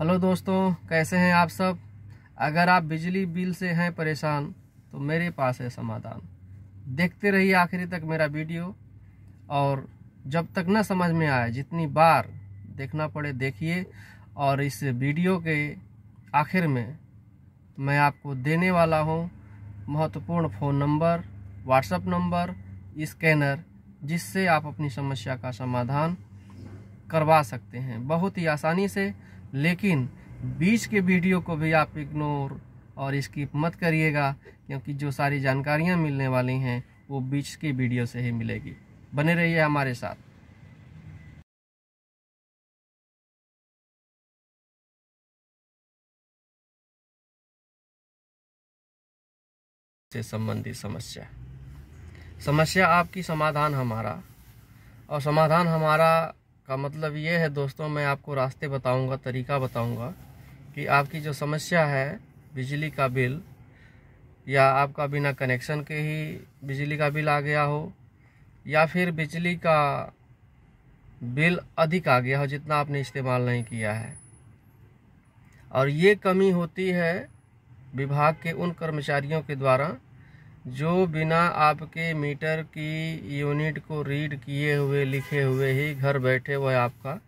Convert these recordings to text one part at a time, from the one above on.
hello दोस्तों कैसे हैं आप सब अगर आप बिजली बिल से हैं परेशान तो मेरे पास है समाधान देखते रहिए आखिरी तक मेरा वीडियो और जब तक ना समझ में आए जितनी बार देखना पड़े देखिए और इस वीडियो के आखिर में मैं आपको देने वाला हूं महत्वपूर्ण phone number WhatsApp number scanner जिससे आप अपनी समस्या का समाधान करवा सकते हैं बहुत ही आसानी से लेकिन बीच के वीडियो को भी आप इग्नोर और स्किप मत करिएगा क्योंकि जो सारी जानकारियाँ मिलने वाली हैं वो बीच की वीडियो से ही मिलेगी बने रहिए हमारे साथ से संबंधित समस्या समस्या आपकी समाधान हमारा और समाधान हमारा का मतलब ये है दोस्तों मैं आपको रास्ते बताऊंगा तरीका बताऊंगा कि आपकी जो समस्या है बिजली का बिल या आपका बिना कनेक्शन के ही बिजली का बिल आ गया हो या फिर बिजली का बिल अधिक आ गया हो जितना आपने इस्तेमाल नहीं किया है और ये कमी होती है विभाग के उन कर्मचारियों के द्वारा जो बिना आपके मीटर की यूनिट को रीड किए हुए लिखे हुए ही घर बैठे वह आपका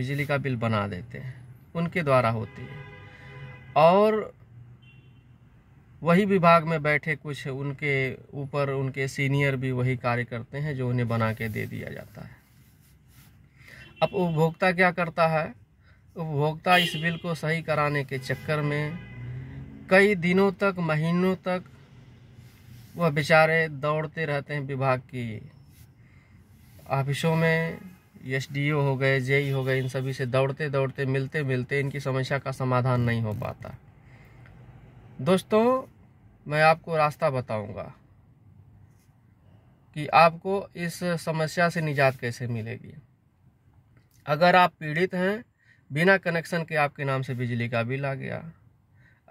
बिजली का बिल बना देते हैं उनके द्वारा होती है और वही विभाग में बैठे कुछ उनके ऊपर उनके सीनियर भी वही कार्य करते हैं जो उन्हें बना के दे दिया जाता है अब उपभोक्ता क्या करता है उपभोक्ता इस बिल को सही कराने के चक्कर में कई दिनों तक महीनों तक वह बेचारे दौड़ते रहते हैं विभाग की ऑफिसों में एस हो गए जे हो गए इन सभी से दौड़ते दौड़ते मिलते मिलते इनकी समस्या का समाधान नहीं हो पाता दोस्तों मैं आपको रास्ता बताऊंगा कि आपको इस समस्या से निजात कैसे मिलेगी अगर आप पीड़ित हैं बिना कनेक्शन के आपके नाम से बिजली का बिल आ गया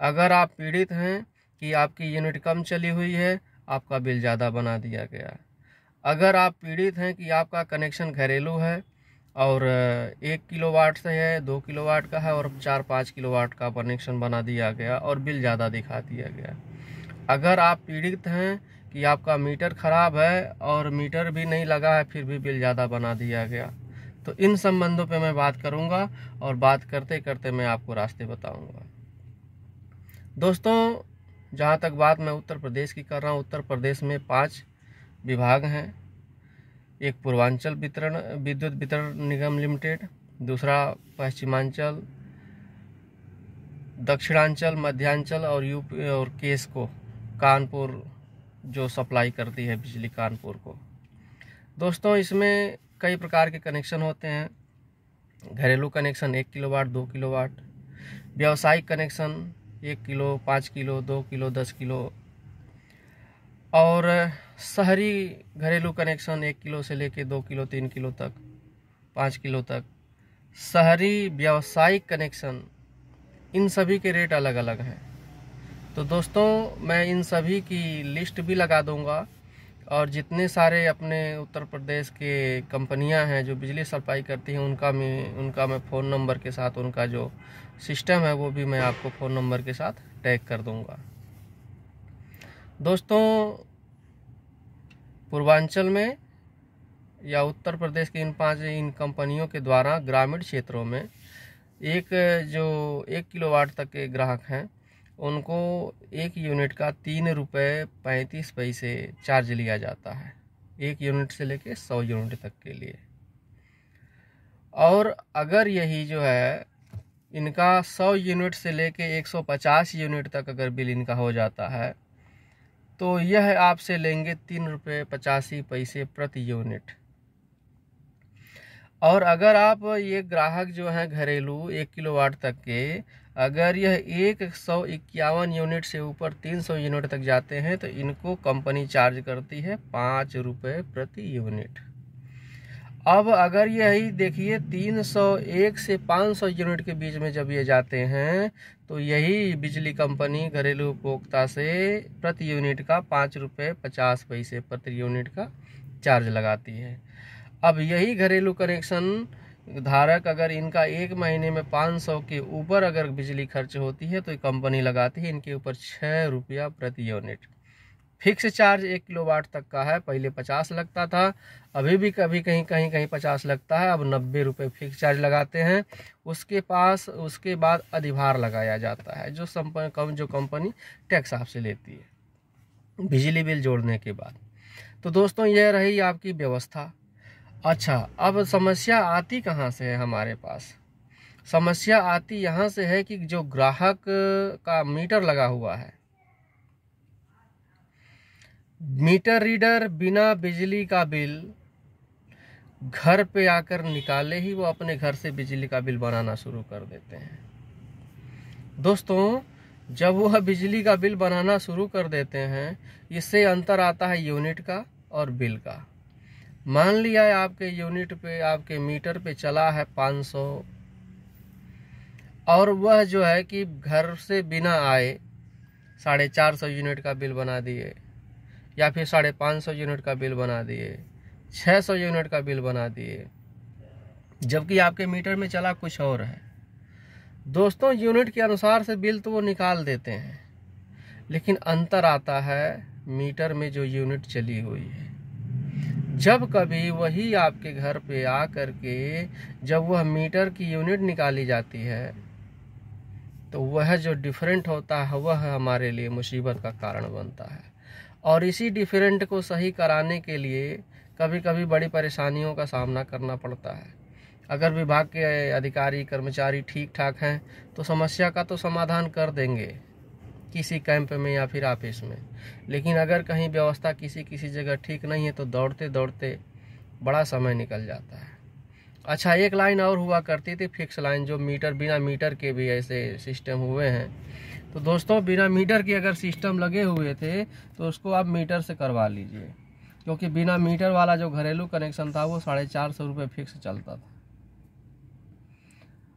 अगर आप पीड़ित हैं कि आपकी यूनिट कम चली हुई है आपका बिल ज़्यादा बना दिया गया है अगर आप पीड़ित हैं कि आपका कनेक्शन घरेलू है और एक किलो वाट से है दो किलो वाट का है और चार पाँच किलो वाट का कनेक्शन बना दिया गया और बिल ज़्यादा दिखा दिया गया अगर आप पीड़ित हैं कि आपका मीटर ख़राब है और मीटर भी नहीं लगा है फिर भी बिल ज़्यादा बना दिया गया तो इन संबंधों पे मैं बात करूँगा और बात करते करते मैं आपको रास्ते बताऊँगा दोस्तों जहाँ तक बात मैं उत्तर प्रदेश की कर रहा हूँ उत्तर प्रदेश में पाँच विभाग हैं एक पूर्वांचल वितरण विद्युत वितरण निगम लिमिटेड दूसरा पश्चिमांचल दक्षिणांचल मध्यांचल और यूपी और केस को कानपुर जो सप्लाई करती है बिजली कानपुर को दोस्तों इसमें कई प्रकार के कनेक्शन होते हैं घरेलू कनेक्शन एक किलोवाट दो किलोवाट व्यावसायिक कनेक्शन एक किलो पाँच किलो दो किलो दस किलो और शहरी घरेलू कनेक्शन एक किलो से लेके दो किलो तीन किलो तक पाँच किलो तक शहरी व्यावसायिक कनेक्शन इन सभी के रेट अलग अलग हैं तो दोस्तों मैं इन सभी की लिस्ट भी लगा दूंगा और जितने सारे अपने उत्तर प्रदेश के कंपनियां हैं जो बिजली सप्लाई करती हैं उनका मैं उनका मैं फ़ोन नंबर के साथ उनका जो सिस्टम है वो भी मैं आपको फ़ोन नंबर के साथ टैग कर दूंगा दोस्तों पूर्वांचल में या उत्तर प्रदेश की इन पांच इन कंपनियों के द्वारा ग्रामीण क्षेत्रों में एक जो एक किलोवाट तक के ग्राहक हैं उनको एक यूनिट का तीन रुपये पैंतीस पैसे चार्ज लिया जाता है एक यूनिट से लेके सौ यूनिट तक के लिए और अगर यही जो है इनका सौ यूनिट से लेके एक सौ पचास यूनिट तक अगर बिल इनका हो जाता है तो यह आपसे लेंगे तीन रुपये पचासी पैसे प्रति यूनिट और अगर आप ये ग्राहक जो हैं घरेलू एक किलो वाट तक के अगर यह एक सौ इक्यावन यूनिट से ऊपर तीन सौ यूनिट तक जाते हैं तो इनको कंपनी चार्ज करती है पाँच रुपये प्रति यूनिट अब अगर यही देखिए तीन सौ एक से पाँच सौ यूनिट के बीच में जब ये जाते हैं तो यही बिजली कंपनी घरेलू उपभोक्ता से प्रति यूनिट का पाँच रुपये पचास पैसे प्रति यूनिट का चार्ज लगाती है अब यही घरेलू कनेक्शन धारक अगर इनका एक महीने में पाँच सौ के ऊपर अगर बिजली खर्च होती है तो कंपनी लगाती है इनके ऊपर छः रुपया प्रति यूनिट फिक्स चार्ज एक किलो वाट तक का है पहले पचास लगता था अभी भी कभी कहीं कहीं कहीं पचास लगता है अब नब्बे रुपये फिक्स चार्ज लगाते हैं उसके पास उसके बाद अधिभार लगाया जाता है जो कम जो कंपनी टैक्स आपसे लेती है बिजली बिल जोड़ने के बाद तो दोस्तों यह रही आपकी व्यवस्था अच्छा अब समस्या आती कहाँ से है हमारे पास समस्या आती यहाँ से है कि जो ग्राहक का मीटर लगा हुआ है मीटर रीडर बिना बिजली का बिल घर पे आकर निकाले ही वो अपने घर से बिजली का बिल बनाना शुरू कर देते हैं दोस्तों जब वह बिजली का बिल बनाना शुरू कर देते हैं इससे अंतर आता है यूनिट का और बिल का मान लिया है आपके यूनिट पे आपके मीटर पे चला है 500 और वह जो है कि घर से बिना आए साढ़े चार सौ यूनिट का बिल बना दिए या फिर साढ़े पाँच सौ यूनिट का बिल बना दिए छः सौ यूनिट का बिल बना दिए जबकि आपके मीटर में चला कुछ और है दोस्तों यूनिट के अनुसार से बिल तो वो निकाल देते हैं लेकिन अंतर आता है मीटर में जो यूनिट चली हुई है जब कभी वही आपके घर पे आ कर के जब वह मीटर की यूनिट निकाली जाती है तो वह जो डिफरेंट होता है वह हमारे लिए मुसीबत का कारण बनता है और इसी डिफरेंट को सही कराने के लिए कभी कभी बड़ी परेशानियों का सामना करना पड़ता है अगर विभाग के अधिकारी कर्मचारी ठीक ठाक हैं तो समस्या का तो समाधान कर देंगे किसी कैंप में या फिर ऑफिस में लेकिन अगर कहीं व्यवस्था किसी किसी जगह ठीक नहीं है तो दौड़ते दौड़ते बड़ा समय निकल जाता है अच्छा एक लाइन और हुआ करती थी फिक्स लाइन जो मीटर बिना मीटर के भी ऐसे सिस्टम हुए हैं तो दोस्तों बिना मीटर के अगर सिस्टम लगे हुए थे तो उसको आप मीटर से करवा लीजिए क्योंकि बिना मीटर वाला जो घरेलू कनेक्शन था वो साढ़े चार सौ रुपये फिक्स चलता था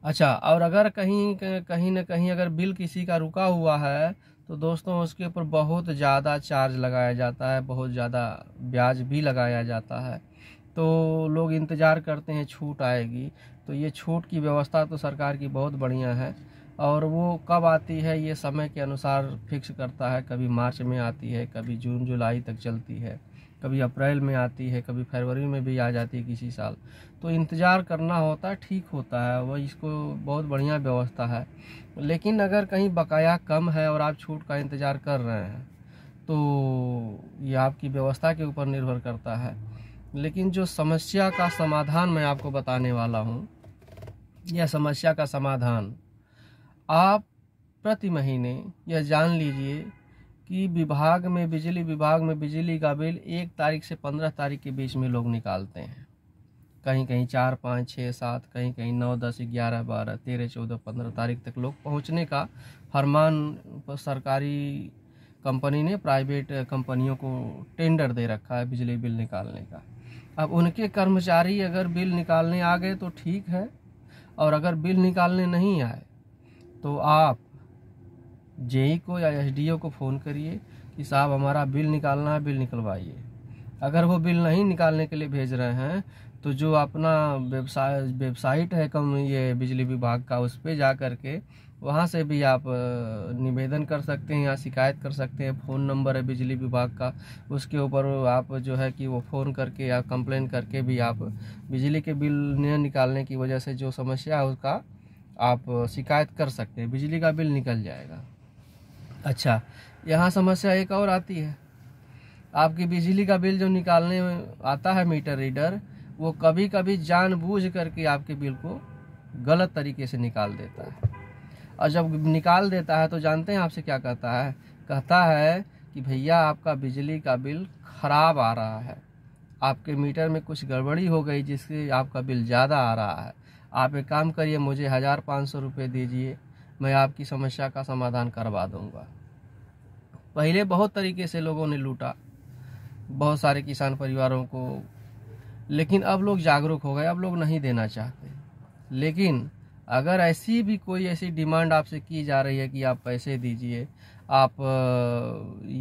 अच्छा और अगर कहीं कहीं ना कहीं अगर बिल किसी का रुका हुआ है तो दोस्तों उसके ऊपर बहुत ज़्यादा चार्ज लगाया जाता है बहुत ज़्यादा ब्याज भी लगाया जाता है तो लोग इंतज़ार करते हैं छूट आएगी तो ये छूट की व्यवस्था तो सरकार की बहुत बढ़िया है और वो कब आती है ये समय के अनुसार फिक्स करता है कभी मार्च में आती है कभी जून जुलाई तक चलती है कभी अप्रैल में आती है कभी फरवरी में भी आ जाती है किसी साल तो इंतज़ार करना होता है ठीक होता है वह इसको बहुत बढ़िया व्यवस्था है लेकिन अगर कहीं बकाया कम है और आप छूट का इंतज़ार कर रहे हैं तो ये आपकी व्यवस्था के ऊपर निर्भर करता है लेकिन जो समस्या का समाधान मैं आपको बताने वाला हूँ यह समस्या का समाधान आप प्रति महीने यह जान लीजिए कि विभाग में बिजली विभाग में बिजली का बिल एक तारीख से पंद्रह तारीख के बीच में लोग निकालते हैं कहीं कहीं चार पाँच छः सात कहीं कहीं नौ दस ग्यारह बारह तेरह चौदह पंद्रह तारीख तक लोग पहुंचने का फरमान सरकारी कंपनी ने प्राइवेट कंपनियों को टेंडर दे रखा है बिजली बिल निकालने का अब उनके कर्मचारी अगर बिल निकालने आ गए तो ठीक है और अगर बिल निकालने नहीं आए तो आप जेई को या एसडीओ को फ़ोन करिए कि साहब हमारा बिल निकालना है बिल निकलवाइए अगर वो बिल नहीं निकालने के लिए भेज रहे हैं तो जो अपना वेबसाइट वेबसाइट है कम ये बिजली विभाग का उस पर जा कर के वहाँ से भी आप निवेदन कर सकते हैं या शिकायत कर सकते हैं फ़ोन नंबर है बिजली विभाग का उसके ऊपर आप जो है कि वो फ़ोन करके या कंप्लेन करके भी आप बिजली के बिल न निकालने की वजह से जो समस्या है उसका आप शिकायत कर सकते हैं बिजली का बिल निकल जाएगा अच्छा यहाँ समस्या एक और आती है आपकी बिजली का बिल जो निकालने में आता है मीटर रीडर वो कभी कभी जानबूझ करके आपके बिल को गलत तरीके से निकाल देता है और जब निकाल देता है तो जानते हैं आपसे क्या कहता है कहता है कि भैया आपका बिजली का बिल ख़राब आ रहा है आपके मीटर में कुछ गड़बड़ी हो गई जिससे आपका बिल ज़्यादा आ रहा है आप एक काम करिए मुझे हज़ार पाँच सौ रुपये दीजिए मैं आपकी समस्या का समाधान करवा दूंगा पहले बहुत तरीके से लोगों ने लूटा बहुत सारे किसान परिवारों को लेकिन अब लोग जागरूक हो गए अब लोग नहीं देना चाहते लेकिन अगर ऐसी भी कोई ऐसी डिमांड आपसे की जा रही है कि आप पैसे दीजिए आप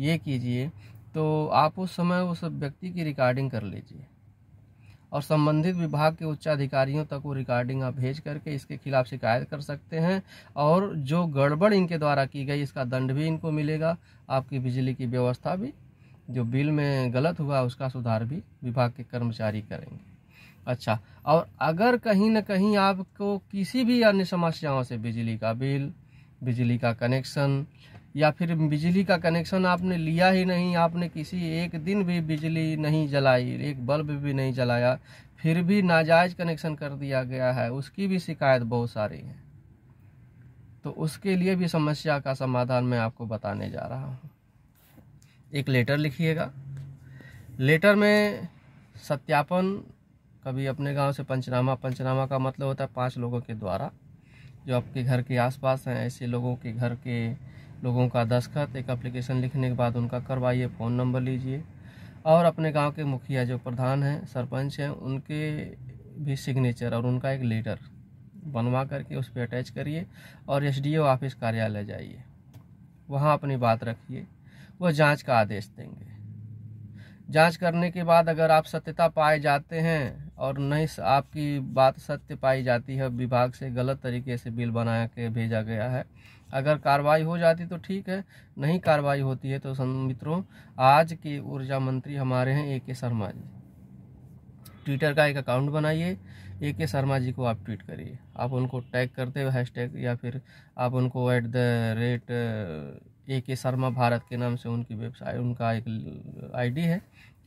ये कीजिए तो आप उस समय उस व्यक्ति की रिकॉर्डिंग कर लीजिए और संबंधित विभाग के उच्च अधिकारियों तक वो रिकॉर्डिंग आप भेज करके इसके खिलाफ शिकायत कर सकते हैं और जो गड़बड़ इनके द्वारा की गई इसका दंड भी इनको मिलेगा आपकी बिजली की व्यवस्था भी जो बिल में गलत हुआ उसका सुधार भी विभाग के कर्मचारी करेंगे अच्छा और अगर कहीं ना कहीं आपको किसी भी अन्य समस्याओं से बिजली का बिल बिजली का कनेक्शन या फिर बिजली का कनेक्शन आपने लिया ही नहीं आपने किसी एक दिन भी बिजली नहीं जलाई एक बल्ब भी नहीं जलाया फिर भी नाजायज़ कनेक्शन कर दिया गया है उसकी भी शिकायत बहुत सारी है तो उसके लिए भी समस्या का समाधान मैं आपको बताने जा रहा हूँ एक लेटर लिखिएगा लेटर में सत्यापन कभी अपने गांव से पंचनामा पंचनामा का मतलब होता है पांच लोगों के द्वारा जो आपके घर के आसपास हैं ऐसे लोगों के घर के लोगों का दस्खत एक अप्लीकेशन लिखने के बाद उनका करवाइए फ़ोन नंबर लीजिए और अपने गांव के मुखिया जो प्रधान हैं सरपंच हैं उनके भी सिग्नेचर और उनका एक लेटर बनवा करके उस पर अटैच करिए और एस ऑफिस कार्यालय जाइए वहाँ अपनी बात रखिए वह जांच का आदेश देंगे जांच करने के बाद अगर आप सत्यता पाए जाते हैं और नहीं आपकी बात सत्य पाई जाती है विभाग से गलत तरीके से बिल बना के भेजा गया है अगर कार्रवाई हो जाती तो ठीक है नहीं कार्रवाई होती है तो मित्रों आज के ऊर्जा मंत्री हमारे हैं ए के शर्मा जी ट्विटर का एक अकाउंट बनाइए ए के शर्मा जी को आप ट्वीट करिए आप उनको टैग करते हुए हैशटैग या फिर आप उनको एट द रेट ए के शर्मा भारत के नाम से उनकी वेबसाइट उनका एक आईडी है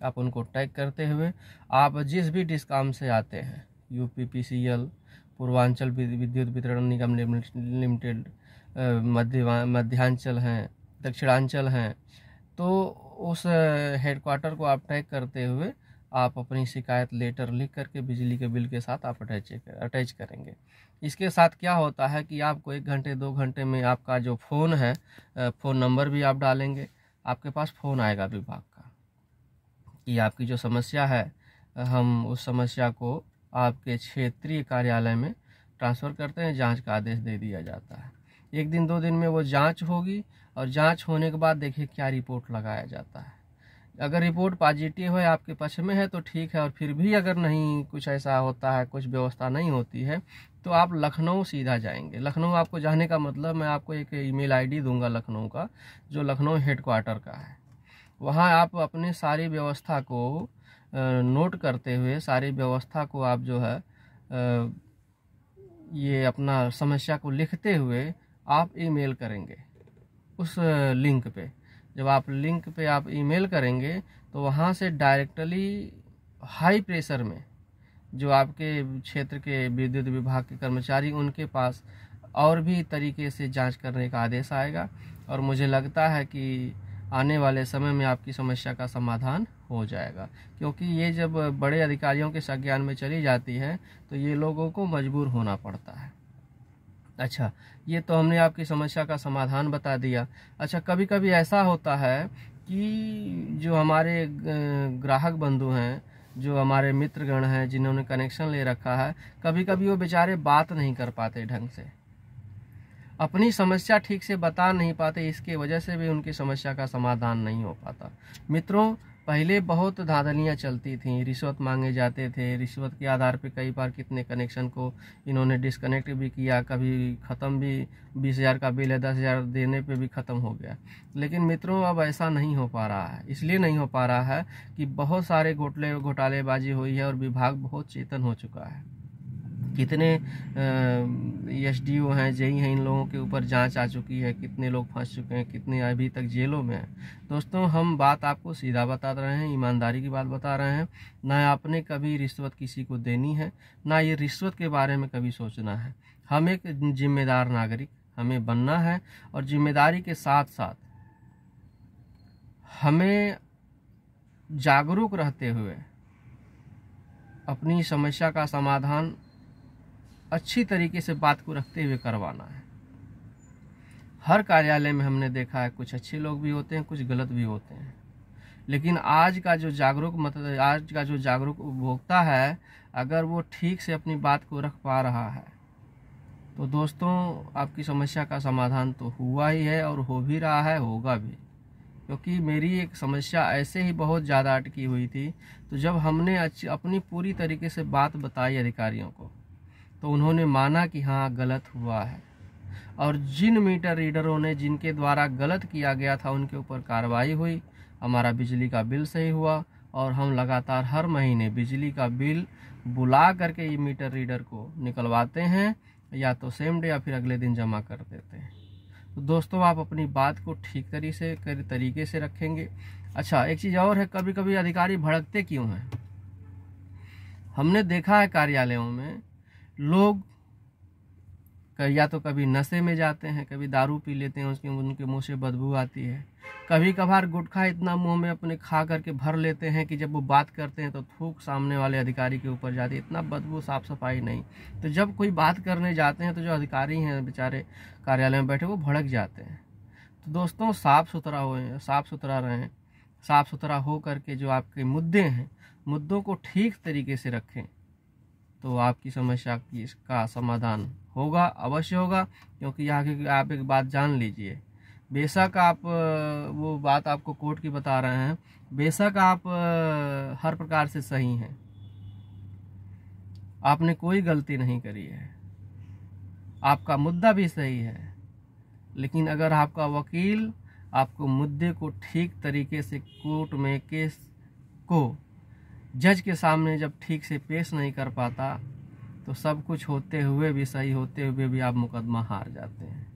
आप उनको टैग करते हुए आप जिस भी डिस्काम से आते हैं U P P C L Purvanchal विद्युत वितरण निगम लिमिटेड मध्य मध्यांचल हैं दक्षिणांचल हैं तो उस हेडक्वार्टर को आप टैग करते हुए आप अपनी शिकायत लेटर लिख करके बिजली के बिल के साथ आप अटैच अटैच करेंगे इसके साथ क्या होता है कि आपको एक घंटे दो घंटे में आपका जो फ़ोन है फ़ोन नंबर भी आप डालेंगे आपके पास फ़ोन आएगा विभाग का कि आपकी जो समस्या है हम उस समस्या को आपके क्षेत्रीय कार्यालय में ट्रांसफ़र करते हैं जांच का आदेश दे दिया जाता है एक दिन दो दिन में वो जांच होगी और जांच होने के बाद देखिए क्या रिपोर्ट लगाया जाता है अगर रिपोर्ट पॉजिटिव है आपके पक्ष में है तो ठीक है और फिर भी अगर नहीं कुछ ऐसा होता है कुछ व्यवस्था नहीं होती है तो आप लखनऊ सीधा जाएंगे लखनऊ आपको जाने का मतलब मैं आपको एक ईमेल आईडी दूंगा लखनऊ का जो लखनऊ हेडक्वार्टर का है वहाँ आप अपने सारी व्यवस्था को नोट करते हुए सारी व्यवस्था को आप जो है ये अपना समस्या को लिखते हुए आप ईमेल करेंगे उस लिंक पे जब आप लिंक पे आप ईमेल करेंगे तो वहाँ से डायरेक्टली हाई प्रेशर में जो आपके क्षेत्र के विद्युत विभाग के कर्मचारी उनके पास और भी तरीके से जांच करने का आदेश आएगा और मुझे लगता है कि आने वाले समय में आपकी समस्या का समाधान हो जाएगा क्योंकि ये जब बड़े अधिकारियों के संज्ञान में चली जाती है तो ये लोगों को मजबूर होना पड़ता है अच्छा ये तो हमने आपकी समस्या का समाधान बता दिया अच्छा कभी कभी ऐसा होता है कि जो हमारे ग्राहक बंधु हैं जो हमारे मित्रगण हैं जिन्होंने कनेक्शन ले रखा है कभी कभी वो बेचारे बात नहीं कर पाते ढंग से अपनी समस्या ठीक से बता नहीं पाते इसके वजह से भी उनकी समस्या का समाधान नहीं हो पाता मित्रों पहले बहुत धांधलियाँ चलती थीं रिश्वत मांगे जाते थे रिश्वत के आधार पे कई बार कितने कनेक्शन को इन्होंने डिसकनेक्ट भी किया कभी ख़त्म भी बीस हज़ार का बिल है दस हज़ार देने पे भी ख़त्म हो गया लेकिन मित्रों अब ऐसा नहीं हो पा रहा है इसलिए नहीं हो पा रहा है कि बहुत सारे घोटले घोटालेबाजी हुई है और विभाग बहुत चेतन हो चुका है कितने एस डी ओ हैं जेई हैं इन लोगों के ऊपर जांच आ चुकी है कितने लोग फंस चुके हैं कितने अभी तक जेलों में हैं दोस्तों हम बात आपको सीधा बता रहे हैं ईमानदारी की बात बता रहे हैं ना आपने कभी रिश्वत किसी को देनी है ना ये रिश्वत के बारे में कभी सोचना है हम एक जिम्मेदार नागरिक हमें बनना है और जिम्मेदारी के साथ साथ हमें जागरूक रहते हुए अपनी समस्या का समाधान अच्छी तरीके से बात को रखते हुए करवाना है हर कार्यालय में हमने देखा है कुछ अच्छे लोग भी होते हैं कुछ गलत भी होते हैं लेकिन आज का जो जागरूक मतलब आज का जो जागरूक उपभोक्ता है अगर वो ठीक से अपनी बात को रख पा रहा है तो दोस्तों आपकी समस्या का समाधान तो हुआ ही है और हो भी रहा है होगा भी क्योंकि मेरी एक समस्या ऐसे ही बहुत ज़्यादा अटकी हुई थी तो जब हमने अच्छी अपनी पूरी तरीके से बात बताई अधिकारियों को तो उन्होंने माना कि हाँ गलत हुआ है और जिन मीटर रीडरों ने जिनके द्वारा गलत किया गया था उनके ऊपर कार्रवाई हुई हमारा बिजली का बिल सही हुआ और हम लगातार हर महीने बिजली का बिल बुला करके ये मीटर रीडर को निकलवाते हैं या तो सेम डे या फिर अगले दिन जमा कर देते हैं तो दोस्तों आप अपनी बात को ठीक तरीके से तरीके से रखेंगे अच्छा एक चीज़ और है कभी कभी अधिकारी भड़कते क्यों हैं हमने देखा है कार्यालयों में लोग या तो कभी नशे में जाते हैं कभी दारू पी लेते हैं उसके उनके मुंह से बदबू आती है कभी कभार गुटखा इतना मुंह में अपने खा करके भर लेते हैं कि जब वो बात करते हैं तो थूक सामने वाले अधिकारी के ऊपर जाती है इतना बदबू साफ सफाई नहीं तो जब कोई बात करने जाते हैं तो जो अधिकारी हैं बेचारे कार्यालय में बैठे वो भड़क जाते हैं तो दोस्तों साफ़ सुथरा हो साफ़ सुथरा रहें साफ़ सुथरा हो करके जो आपके मुद्दे हैं मुद्दों को ठीक तरीके से रखें तो आपकी समस्या की इसका समाधान होगा अवश्य होगा क्योंकि यहाँ की आप एक बात जान लीजिए बेशक आप वो बात आपको कोर्ट की बता रहे हैं बेशक आप हर प्रकार से सही हैं आपने कोई गलती नहीं करी है आपका मुद्दा भी सही है लेकिन अगर आपका वकील आपको मुद्दे को ठीक तरीके से कोर्ट में केस को जज के सामने जब ठीक से पेश नहीं कर पाता तो सब कुछ होते हुए भी सही होते हुए भी आप मुकदमा हार जाते हैं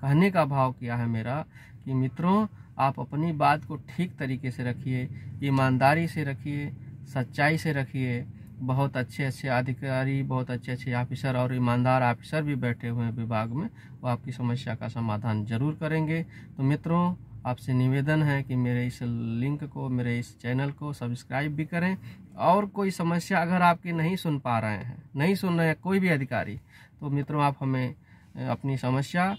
कहने का भाव क्या है मेरा कि मित्रों आप अपनी बात को ठीक तरीके से रखिए ईमानदारी से रखिए सच्चाई से रखिए बहुत अच्छे अच्छे अधिकारी बहुत अच्छे अच्छे ऑफिसर और ईमानदार ऑफिसर भी बैठे हुए हैं विभाग में वो आपकी समस्या का समाधान जरूर करेंगे तो मित्रों आपसे निवेदन है कि मेरे इस लिंक को मेरे इस चैनल को सब्सक्राइब भी करें और कोई समस्या अगर आपकी नहीं सुन पा रहे हैं नहीं सुन रहे कोई भी अधिकारी तो मित्रों आप हमें अपनी समस्या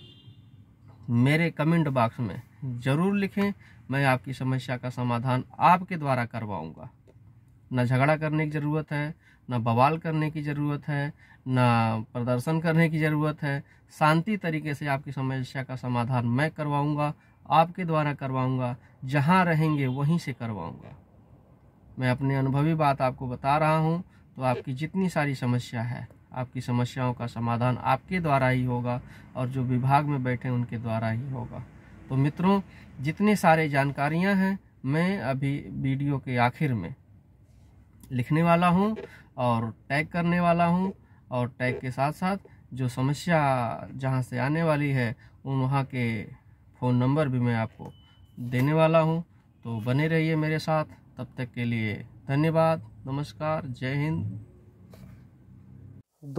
मेरे कमेंट बॉक्स में ज़रूर लिखें मैं आपकी समस्या का समाधान आपके द्वारा करवाऊंगा ना झगड़ा करने की ज़रूरत है ना बवाल करने की ज़रूरत है ना प्रदर्शन करने की ज़रूरत है शांति तरीके से आपकी समस्या का समाधान मैं करवाऊंगा आपके द्वारा करवाऊंगा जहाँ रहेंगे वहीं से करवाऊंगा मैं अपने अनुभवी बात आपको बता रहा हूँ तो आपकी जितनी सारी समस्या है आपकी समस्याओं का समाधान आपके द्वारा ही होगा और जो विभाग में बैठे उनके द्वारा ही होगा तो मित्रों जितने सारे जानकारियाँ हैं मैं अभी वीडियो के आखिर में लिखने वाला हूँ और टैग करने वाला हूँ और टैग के साथ साथ जो समस्या जहाँ से आने वाली है उन वहाँ के फ़ोन नंबर भी मैं आपको देने वाला हूँ तो बने रहिए मेरे साथ तब तक के लिए धन्यवाद नमस्कार जय हिंद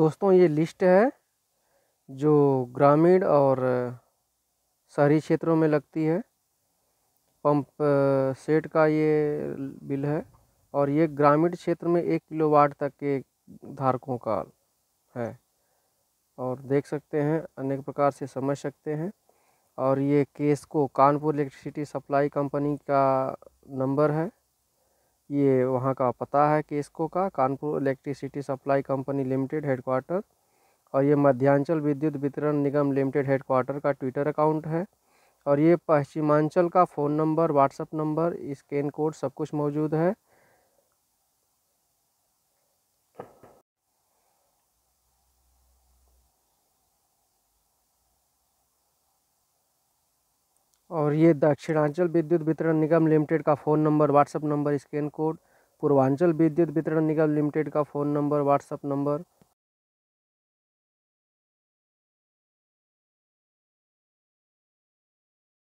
दोस्तों ये लिस्ट है जो ग्रामीण और शहरी क्षेत्रों में लगती है पंप सेट का ये बिल है और ये ग्रामीण क्षेत्र में एक किलोवाट तक के धारकों का है और देख सकते हैं अनेक प्रकार से समझ सकते हैं और ये केस को कानपुर इलेक्ट्रिसिटी सप्लाई कंपनी का नंबर है ये वहाँ का पता है केसको का Kanpur electricity supply company limited headquarter और ये मध्यांचल विद्युत वितरण निगम लिमिटेड हेडक्वार्टर का ट्विटर अकाउंट है और ये पश्चिमांचल का phone number WhatsApp number scan code सब कुछ मौजूद है और ये दक्षिणांचल विद्युत वितरण निगम लिमिटेड का phone number WhatsApp number scan code Purvanchal विद्युत वितरण निगम लिमिटेड का फ़ोन नंबर व्हाट्सअप नंबर